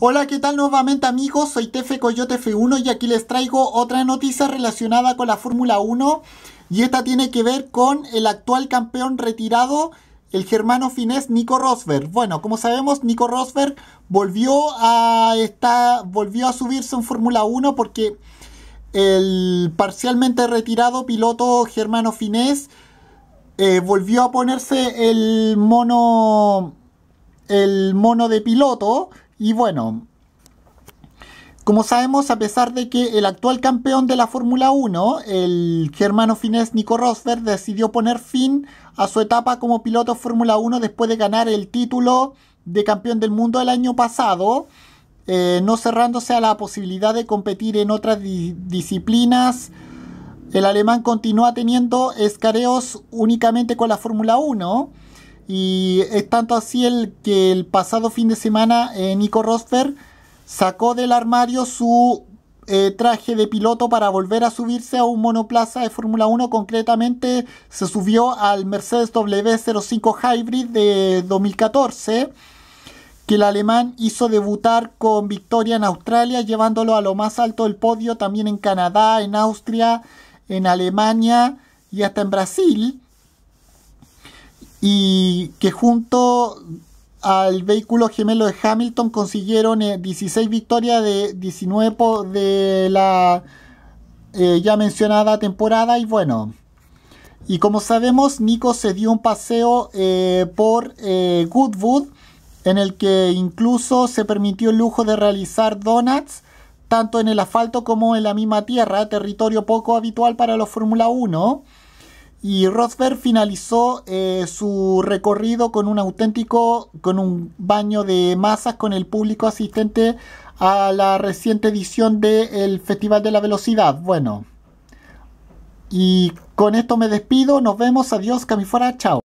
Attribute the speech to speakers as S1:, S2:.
S1: Hola, ¿qué tal nuevamente amigos? Soy Tefe Coyote F1 y aquí les traigo otra noticia relacionada con la Fórmula 1 y esta tiene que ver con el actual campeón retirado, el germano finés Nico Rosberg. Bueno, como sabemos, Nico Rosberg volvió a, estar, volvió a subirse en Fórmula 1 porque el parcialmente retirado piloto germano finés eh, volvió a ponerse el mono el mono de piloto y bueno, como sabemos, a pesar de que el actual campeón de la Fórmula 1, el germano finés Nico Rosberg, decidió poner fin a su etapa como piloto Fórmula 1 después de ganar el título de campeón del mundo el año pasado, eh, no cerrándose a la posibilidad de competir en otras disciplinas. El alemán continúa teniendo escareos únicamente con la Fórmula 1 y es tanto así el que el pasado fin de semana eh, Nico Rosberg sacó del armario su eh, traje de piloto para volver a subirse a un monoplaza de Fórmula 1. Concretamente se subió al Mercedes W05 Hybrid de 2014 que el alemán hizo debutar con victoria en Australia, llevándolo a lo más alto del podio también en Canadá, en Austria, en Alemania y hasta en Brasil y que junto al vehículo gemelo de Hamilton consiguieron 16 eh, victorias de 19 de la eh, ya mencionada temporada y bueno. Y como sabemos, Nico se dio un paseo eh, por Goodwood en el que incluso se permitió el lujo de realizar donuts tanto en el asfalto como en la misma tierra, territorio poco habitual para los Fórmula 1. Y Rosberg finalizó eh, su recorrido con un auténtico, con un baño de masas con el público asistente a la reciente edición del Festival de la Velocidad. Bueno, y con esto me despido, nos vemos, adiós, camifora, chao.